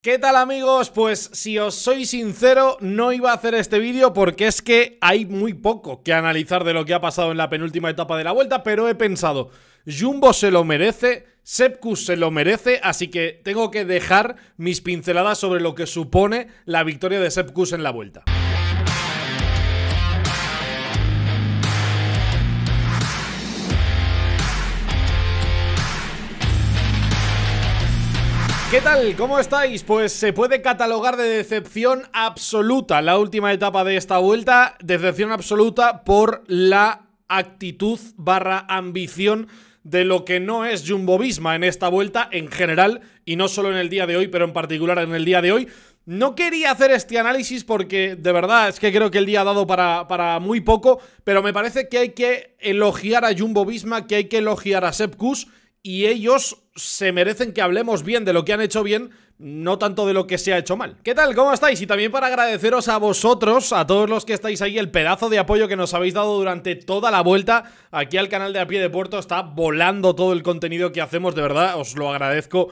¿Qué tal amigos? Pues si os soy sincero, no iba a hacer este vídeo porque es que hay muy poco que analizar de lo que ha pasado en la penúltima etapa de la vuelta, pero he pensado, Jumbo se lo merece, Sepkus se lo merece, así que tengo que dejar mis pinceladas sobre lo que supone la victoria de Sepkus en la vuelta. ¿Qué tal? ¿Cómo estáis? Pues se puede catalogar de decepción absoluta la última etapa de esta vuelta, decepción absoluta por la actitud barra ambición de lo que no es Jumbo Visma en esta vuelta en general, y no solo en el día de hoy, pero en particular en el día de hoy. No quería hacer este análisis porque de verdad es que creo que el día ha dado para, para muy poco, pero me parece que hay que elogiar a Jumbo Visma, que hay que elogiar a Sepkus y ellos se merecen que hablemos bien de lo que han hecho bien, no tanto de lo que se ha hecho mal. ¿Qué tal? ¿Cómo estáis? Y también para agradeceros a vosotros, a todos los que estáis ahí, el pedazo de apoyo que nos habéis dado durante toda la vuelta aquí al canal de A Pie de Puerto. Está volando todo el contenido que hacemos, de verdad, os lo agradezco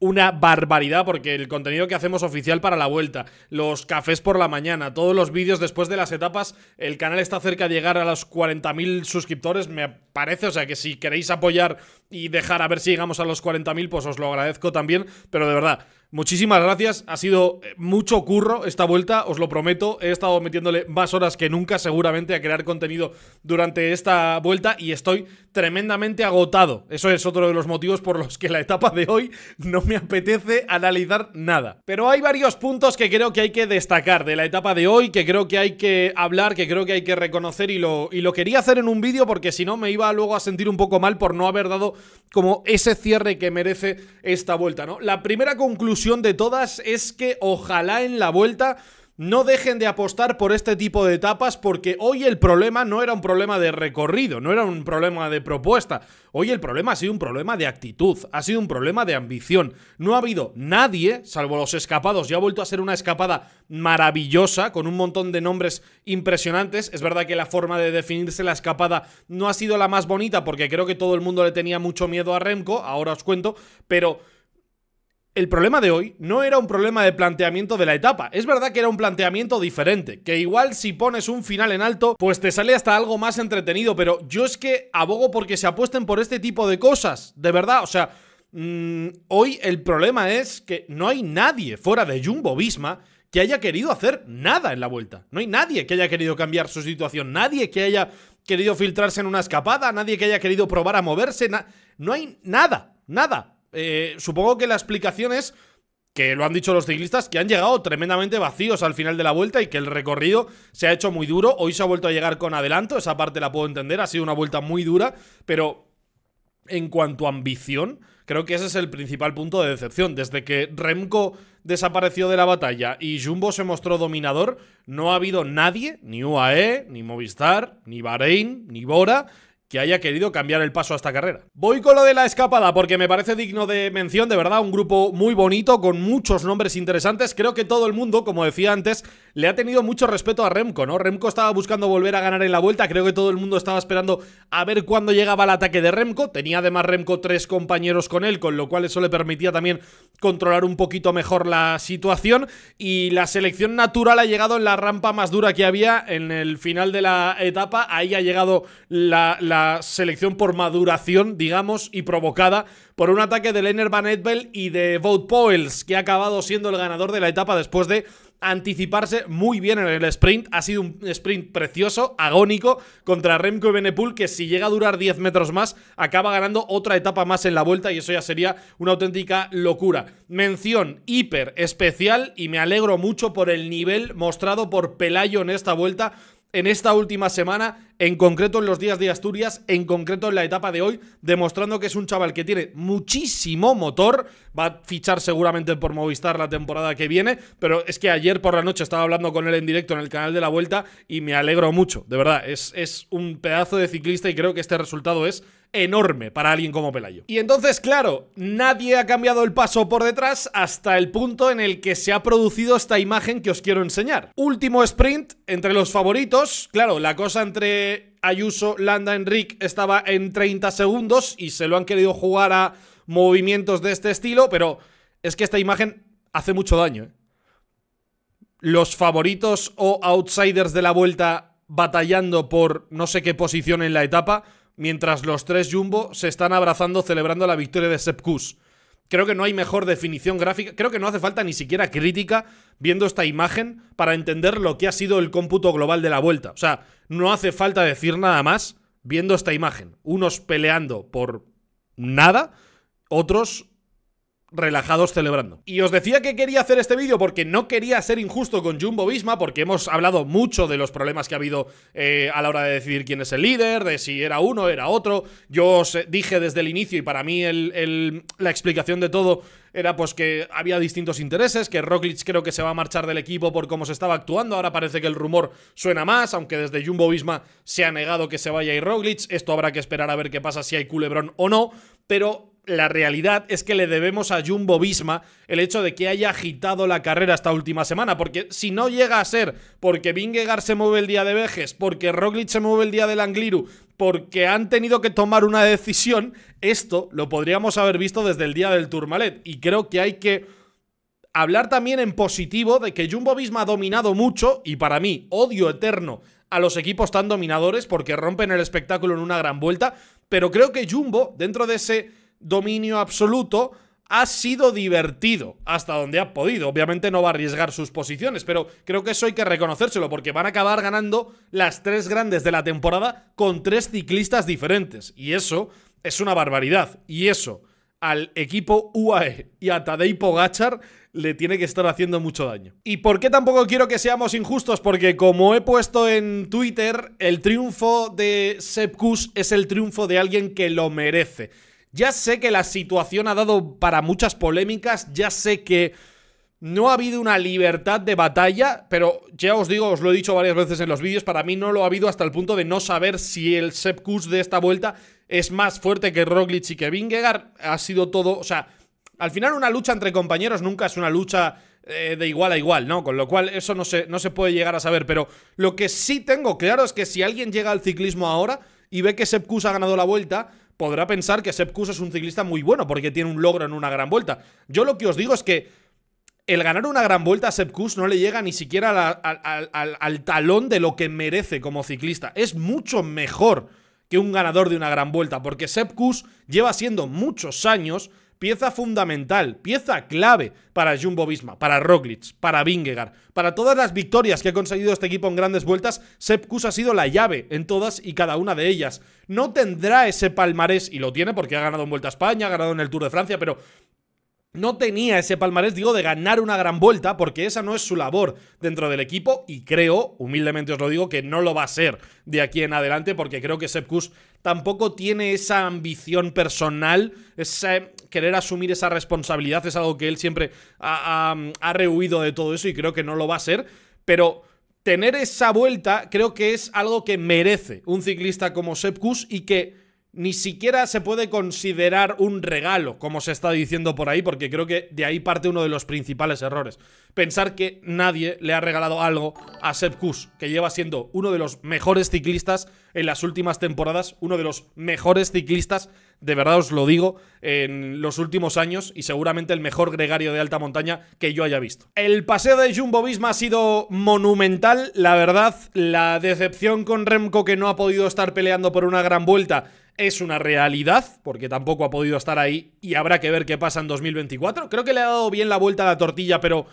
una barbaridad porque el contenido que hacemos oficial para la vuelta, los cafés por la mañana, todos los vídeos después de las etapas, el canal está cerca de llegar a los 40.000 suscriptores, me parece, o sea que si queréis apoyar y dejar a ver si llegamos a los 40.000, pues os lo agradezco también, pero de verdad, Muchísimas gracias, ha sido eh, mucho curro esta vuelta, os lo prometo. He estado metiéndole más horas que nunca seguramente a crear contenido durante esta vuelta y estoy tremendamente agotado. Eso es otro de los motivos por los que la etapa de hoy no me apetece analizar nada. Pero hay varios puntos que creo que hay que destacar de la etapa de hoy, que creo que hay que hablar, que creo que hay que reconocer y lo, y lo quería hacer en un vídeo porque si no me iba luego a sentir un poco mal por no haber dado como ese cierre que merece esta vuelta, ¿no? La primera conclusión conclusión de todas es que ojalá en la vuelta no dejen de apostar por este tipo de etapas porque hoy el problema no era un problema de recorrido, no era un problema de propuesta. Hoy el problema ha sido un problema de actitud, ha sido un problema de ambición. No ha habido nadie, salvo los escapados, ya ha vuelto a ser una escapada maravillosa con un montón de nombres impresionantes. Es verdad que la forma de definirse la escapada no ha sido la más bonita porque creo que todo el mundo le tenía mucho miedo a Remco, ahora os cuento, pero el problema de hoy no era un problema de planteamiento de la etapa. Es verdad que era un planteamiento diferente, que igual si pones un final en alto, pues te sale hasta algo más entretenido, pero yo es que abogo porque se apuesten por este tipo de cosas, de verdad, o sea... Mm, hoy el problema es que no hay nadie fuera de Jumbo Visma que haya querido hacer nada en la vuelta. No hay nadie que haya querido cambiar su situación, nadie que haya querido filtrarse en una escapada, nadie que haya querido probar a moverse, no hay nada, nada. Eh, supongo que la explicación es que lo han dicho los ciclistas, que han llegado tremendamente vacíos al final de la vuelta y que el recorrido se ha hecho muy duro. Hoy se ha vuelto a llegar con adelanto, esa parte la puedo entender, ha sido una vuelta muy dura, pero en cuanto a ambición, creo que ese es el principal punto de decepción. Desde que Remco desapareció de la batalla y Jumbo se mostró dominador, no ha habido nadie, ni UAE, ni Movistar, ni Bahrein, ni Bora, que haya querido cambiar el paso a esta carrera. Voy con lo de la escapada porque me parece digno de mención, de verdad, un grupo muy bonito, con muchos nombres interesantes. Creo que todo el mundo, como decía antes, le ha tenido mucho respeto a Remco, ¿no? Remco estaba buscando volver a ganar en la vuelta, creo que todo el mundo estaba esperando a ver cuándo llegaba el ataque de Remco, tenía además Remco tres compañeros con él, con lo cual eso le permitía también controlar un poquito mejor la situación y la selección natural ha llegado en la rampa más dura que había en el final de la etapa, ahí ha llegado la, selección por maduración, digamos, y provocada por un ataque de Lennard Van Edbel y de Vout Poels, que ha acabado siendo el ganador de la etapa después de anticiparse muy bien en el sprint. Ha sido un sprint precioso, agónico, contra Remco y Benepool, que si llega a durar 10 metros más, acaba ganando otra etapa más en la vuelta y eso ya sería una auténtica locura. Mención hiper especial y me alegro mucho por el nivel mostrado por Pelayo en esta vuelta en esta última semana, en concreto en los días de Asturias, en concreto en la etapa de hoy, demostrando que es un chaval que tiene muchísimo motor, va a fichar seguramente por Movistar la temporada que viene, pero es que ayer por la noche estaba hablando con él en directo en el canal de la vuelta y me alegro mucho, de verdad, es, es un pedazo de ciclista y creo que este resultado es enorme para alguien como Pelayo. Y entonces, claro, nadie ha cambiado el paso por detrás hasta el punto en el que se ha producido esta imagen que os quiero enseñar. Último sprint entre los favoritos. Claro, la cosa entre Ayuso, Landa, Enric estaba en 30 segundos y se lo han querido jugar a movimientos de este estilo, pero es que esta imagen hace mucho daño. ¿eh? Los favoritos o outsiders de la vuelta batallando por no sé qué posición en la etapa mientras los tres Jumbo se están abrazando celebrando la victoria de Sepkus. Creo que no hay mejor definición gráfica, creo que no hace falta ni siquiera crítica viendo esta imagen para entender lo que ha sido el cómputo global de la vuelta. O sea, no hace falta decir nada más viendo esta imagen. Unos peleando por nada, otros relajados celebrando. Y os decía que quería hacer este vídeo porque no quería ser injusto con Jumbo Visma, porque hemos hablado mucho de los problemas que ha habido eh, a la hora de decidir quién es el líder, de si era uno, era otro. Yo os dije desde el inicio y para mí la explicación de todo era pues que había distintos intereses, que Roglic creo que se va a marchar del equipo por cómo se estaba actuando, ahora parece que el rumor suena más, aunque desde Jumbo Visma se ha negado que se vaya y Roglic, esto habrá que esperar a ver qué pasa si hay culebrón o no, pero la realidad es que le debemos a Jumbo Visma el hecho de que haya agitado la carrera esta última semana, porque si no llega a ser porque Vingegaard se mueve el día de Vejes, porque Roglic se mueve el día del Langliru porque han tenido que tomar una decisión, esto lo podríamos haber visto desde el día del Tourmalet y creo que hay que hablar también en positivo de que Jumbo Visma ha dominado mucho y para mí odio eterno a los equipos tan dominadores porque rompen el espectáculo en una gran vuelta, pero creo que Jumbo dentro de ese dominio absoluto, ha sido divertido hasta donde ha podido. Obviamente no va a arriesgar sus posiciones, pero creo que eso hay que reconocérselo porque van a acabar ganando las tres grandes de la temporada con tres ciclistas diferentes. Y eso es una barbaridad. Y eso al equipo UAE y a Tadej Pogachar le tiene que estar haciendo mucho daño. ¿Y por qué tampoco quiero que seamos injustos? Porque como he puesto en Twitter, el triunfo de Sepkus es el triunfo de alguien que lo merece ya sé que la situación ha dado para muchas polémicas, ya sé que no ha habido una libertad de batalla, pero ya os digo, os lo he dicho varias veces en los vídeos, para mí no lo ha habido hasta el punto de no saber si el Sepkus de esta vuelta es más fuerte que Roglic y que Vingegaard. Ha sido todo, o sea, al final una lucha entre compañeros nunca es una lucha eh, de igual a igual, ¿no? Con lo cual eso no se, no se puede llegar a saber, pero lo que sí tengo claro es que si alguien llega al ciclismo ahora y ve que Sepkus ha ganado la vuelta, podrá pensar que Sepp Kuss es un ciclista muy bueno porque tiene un logro en una gran vuelta. Yo lo que os digo es que el ganar una gran vuelta a Sepp Kuss no le llega ni siquiera al, al talón de lo que merece como ciclista. Es mucho mejor que un ganador de una gran vuelta porque Sepp Kuss lleva siendo muchos años pieza fundamental, pieza clave para Jumbo Visma, para Roglic, para Vingegaard, para todas las victorias que ha conseguido este equipo en grandes vueltas, Sepp ha sido la llave en todas y cada una de ellas. No tendrá ese palmarés, y lo tiene porque ha ganado en Vuelta a España, ha ganado en el Tour de Francia, pero no tenía ese palmarés, digo, de ganar una gran vuelta, porque esa no es su labor dentro del equipo y creo, humildemente os lo digo, que no lo va a ser de aquí en adelante, porque creo que Sepkus tampoco tiene esa ambición personal, ese querer asumir esa responsabilidad, es algo que él siempre ha, rehuido de todo eso y creo que no lo va a ser, pero tener esa vuelta creo que es algo que merece un ciclista como Sepkus y que ni siquiera se puede considerar un regalo, como se está diciendo por ahí, porque creo que de ahí parte uno de los principales errores. Pensar que nadie le ha regalado algo a Seb Kuss, que lleva siendo uno de los mejores ciclistas en las últimas temporadas, uno de los mejores ciclistas, de verdad os lo digo, en los últimos años y seguramente el mejor gregario de alta montaña que yo haya visto. El paseo de Jumbo Visma ha sido monumental, la verdad, la decepción con Remco que no ha podido estar peleando por una gran vuelta es una realidad, porque tampoco ha podido estar ahí y habrá que ver qué pasa en 2024. Creo que le ha dado bien la vuelta a la tortilla, pero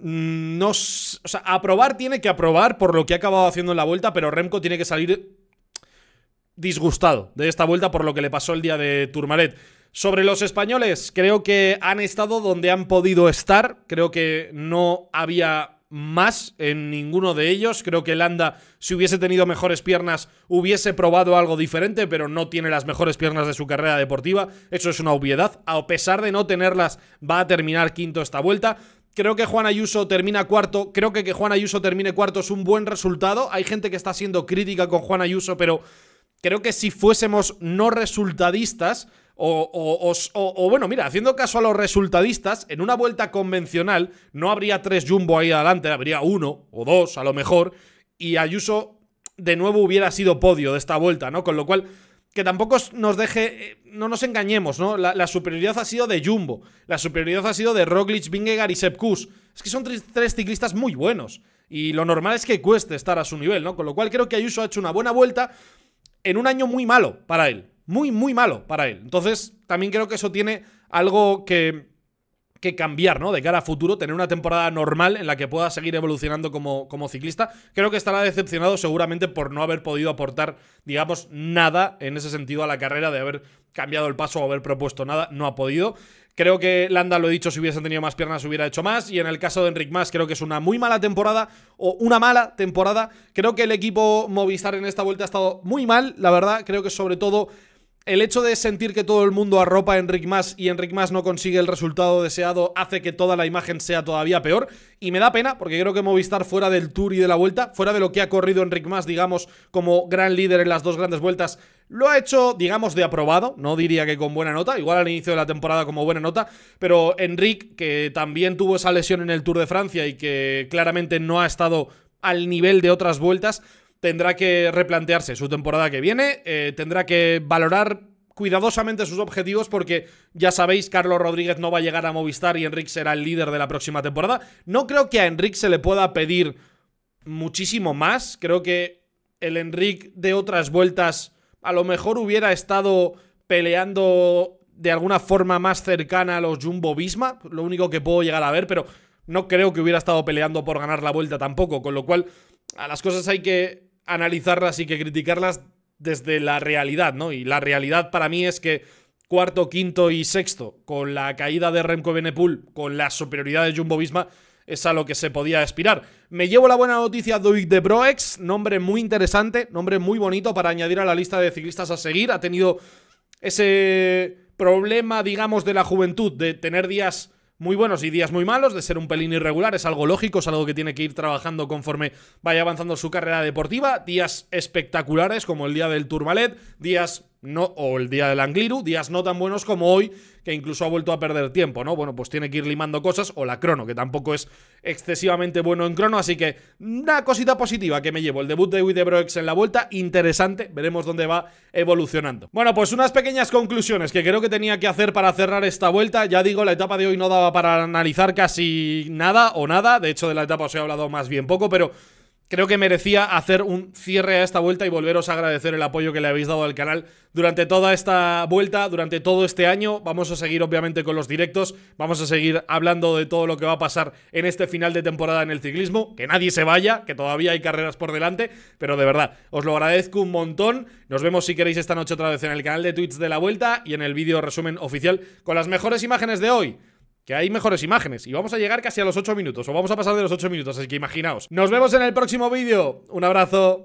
mm, no, o sea, aprobar tiene que aprobar por lo que ha acabado haciendo en la vuelta, pero Remco tiene que salir disgustado de esta vuelta por lo que le pasó el día de Turmalet. Sobre los españoles, creo que han estado donde han podido estar, creo que no había más en ninguno de ellos. Creo que Landa, si hubiese tenido mejores piernas, hubiese probado algo diferente, pero no tiene las mejores piernas de su carrera deportiva. Eso es una obviedad. A pesar de no tenerlas, va a terminar quinto esta vuelta. Creo que Juan Ayuso termina cuarto. Creo que que Juan Ayuso termine cuarto es un buen resultado. Hay gente que está haciendo crítica con Juan Ayuso, pero creo que si fuésemos no resultadistas, o, bueno, mira, haciendo caso a los resultadistas, en una vuelta convencional no habría tres jumbo ahí adelante, habría uno o dos a lo mejor, y Ayuso de nuevo hubiera sido podio de esta vuelta, ¿no? Con lo cual, que tampoco nos deje, eh, no nos engañemos, ¿no? La, superioridad ha sido de Jumbo, la superioridad ha sido de Roglic, Vingegaard y Sepkus. Es que son tres ciclistas muy buenos, y lo normal es que cueste estar a su nivel, ¿no? Con lo cual creo que Ayuso ha hecho una buena vuelta en un año muy malo para él, muy, muy malo para él. Entonces, también creo que eso tiene algo que, que cambiar, ¿no? De cara a futuro, tener una temporada normal en la que pueda seguir evolucionando como, como ciclista. Creo que estará decepcionado seguramente por no haber podido aportar, digamos, nada en ese sentido a la carrera, de haber cambiado el paso o haber propuesto nada, no ha podido. Creo que Landa, lo he dicho, si hubiesen tenido más piernas hubiera hecho más. Y en el caso de Enric Mas, creo que es una muy mala temporada o una mala temporada. Creo que el equipo Movistar en esta vuelta ha estado muy mal, la verdad. Creo que sobre todo el hecho de sentir que todo el mundo arropa a Enric Mas y Enric Mas no consigue el resultado deseado hace que toda la imagen sea todavía peor. Y me da pena porque creo que Movistar fuera del tour y de la vuelta, fuera de lo que ha corrido Enric Mas, digamos, como gran líder en las dos grandes vueltas, lo ha hecho, digamos, de aprobado. No diría que con buena nota, igual al inicio de la temporada como buena nota. Pero Enric, que también tuvo esa lesión en el Tour de Francia y que claramente no ha estado al nivel de otras vueltas, tendrá que replantearse su temporada que viene, eh, tendrá que valorar cuidadosamente sus objetivos porque ya sabéis, Carlos Rodríguez no va a llegar a Movistar y Enrique será el líder de la próxima temporada. No creo que a Enrique se le pueda pedir muchísimo más, creo que el Enrique de otras vueltas a lo mejor hubiera estado peleando de alguna forma más cercana a los Jumbo Visma, lo único que puedo llegar a ver, pero no creo que hubiera estado peleando por ganar la vuelta tampoco, con lo cual a las cosas hay que analizarlas y que criticarlas desde la realidad, ¿no? Y la realidad para mí es que cuarto, quinto y sexto, con la caída de Remco Benepul, con la superioridad de Jumbo Visma, es a lo que se podía aspirar. Me llevo la buena noticia Doig de Broex, nombre muy interesante, nombre muy bonito para añadir a la lista de ciclistas a seguir. Ha tenido ese problema, digamos, de la juventud, de tener días muy buenos y días muy malos, de ser un pelín irregular, es algo lógico, es algo que tiene que ir trabajando conforme vaya avanzando su carrera deportiva, días espectaculares como el día del Tourmalet, días no, o el día del Angliru, días no tan buenos como hoy, que incluso ha vuelto a perder tiempo, ¿no? Bueno, pues tiene que ir limando cosas, o la crono, que tampoco es excesivamente bueno en crono, así que una cosita positiva que me llevo, el debut de Widebroex en la vuelta, interesante, veremos dónde va evolucionando. Bueno, pues unas pequeñas conclusiones que creo que tenía que hacer para cerrar esta vuelta, ya digo, la etapa de hoy no daba para analizar casi nada o nada, de hecho de la etapa os he hablado más bien poco, pero creo que merecía hacer un cierre a esta vuelta y volveros a agradecer el apoyo que le habéis dado al canal durante toda esta vuelta, durante todo este año. Vamos a seguir obviamente con los directos, vamos a seguir hablando de todo lo que va a pasar en este final de temporada en el ciclismo, que nadie se vaya, que todavía hay carreras por delante, pero de verdad, os lo agradezco un montón. Nos vemos si queréis esta noche otra vez en el canal de Twitch de la vuelta y en el vídeo resumen oficial con las mejores imágenes de hoy que hay mejores imágenes. Y vamos a llegar casi a los 8 minutos, o vamos a pasar de los 8 minutos, así que imaginaos. Nos vemos en el próximo vídeo. Un abrazo.